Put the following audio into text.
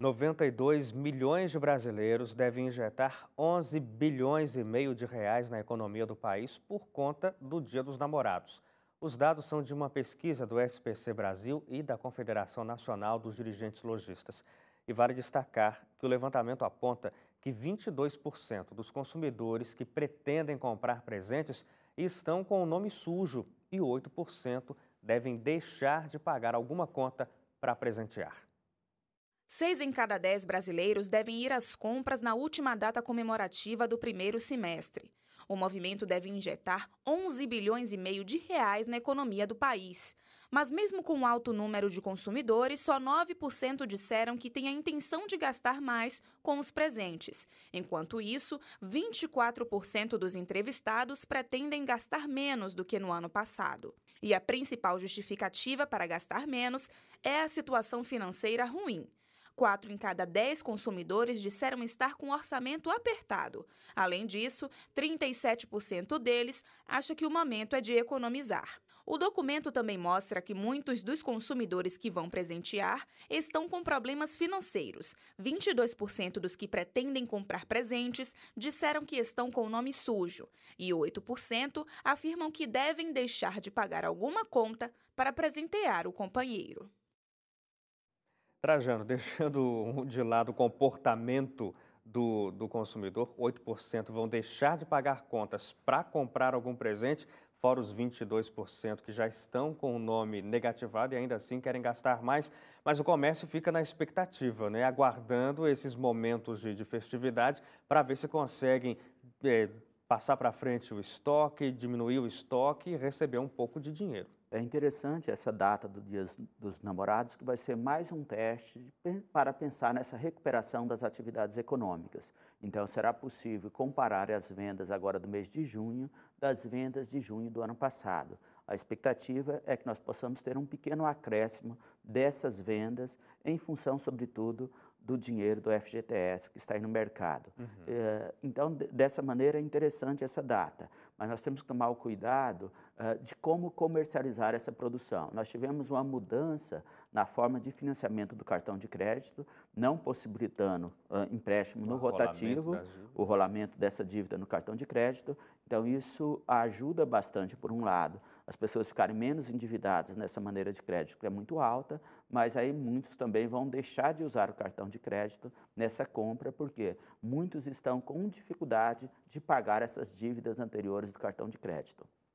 92 milhões de brasileiros devem injetar 11 bilhões e meio de reais na economia do país por conta do Dia dos Namorados. Os dados são de uma pesquisa do SPC Brasil e da Confederação Nacional dos Dirigentes Logistas. E vale destacar que o levantamento aponta que 22% dos consumidores que pretendem comprar presentes estão com o nome sujo e 8% devem deixar de pagar alguma conta para presentear. Seis em cada dez brasileiros devem ir às compras na última data comemorativa do primeiro semestre. O movimento deve injetar 11 bilhões e meio de reais na economia do país. Mas mesmo com um alto número de consumidores, só 9% disseram que têm a intenção de gastar mais com os presentes. Enquanto isso, 24% dos entrevistados pretendem gastar menos do que no ano passado. E a principal justificativa para gastar menos é a situação financeira ruim. Quatro em cada dez consumidores disseram estar com orçamento apertado. Além disso, 37% deles acha que o momento é de economizar. O documento também mostra que muitos dos consumidores que vão presentear estão com problemas financeiros. 22% dos que pretendem comprar presentes disseram que estão com o nome sujo e 8% afirmam que devem deixar de pagar alguma conta para presentear o companheiro. Trajano, deixando de lado o comportamento do, do consumidor, 8% vão deixar de pagar contas para comprar algum presente, fora os 22% que já estão com o nome negativado e ainda assim querem gastar mais. Mas o comércio fica na expectativa, né? aguardando esses momentos de, de festividade para ver se conseguem é, passar para frente o estoque, diminuir o estoque e receber um pouco de dinheiro. É interessante essa data do Dia dos Namorados, que vai ser mais um teste para pensar nessa recuperação das atividades econômicas. Então, será possível comparar as vendas agora do mês de junho das vendas de junho do ano passado. A expectativa é que nós possamos ter um pequeno acréscimo dessas vendas, em função, sobretudo, do dinheiro do FGTS que está aí no mercado. Uhum. É, então, dessa maneira é interessante essa data, mas nós temos que tomar o cuidado uh, de como comercializar essa produção. Nós tivemos uma mudança na forma de financiamento do cartão de crédito, não possibilitando uh, empréstimo no rotativo, o rolamento dessa dívida no cartão de crédito. Então, isso ajuda bastante, por um lado, as pessoas ficarem menos endividadas nessa maneira de crédito, que é muito alta, mas aí muitos também vão deixar de usar o cartão de crédito nessa compra, porque muitos estão com dificuldade de pagar essas dívidas anteriores do cartão de crédito.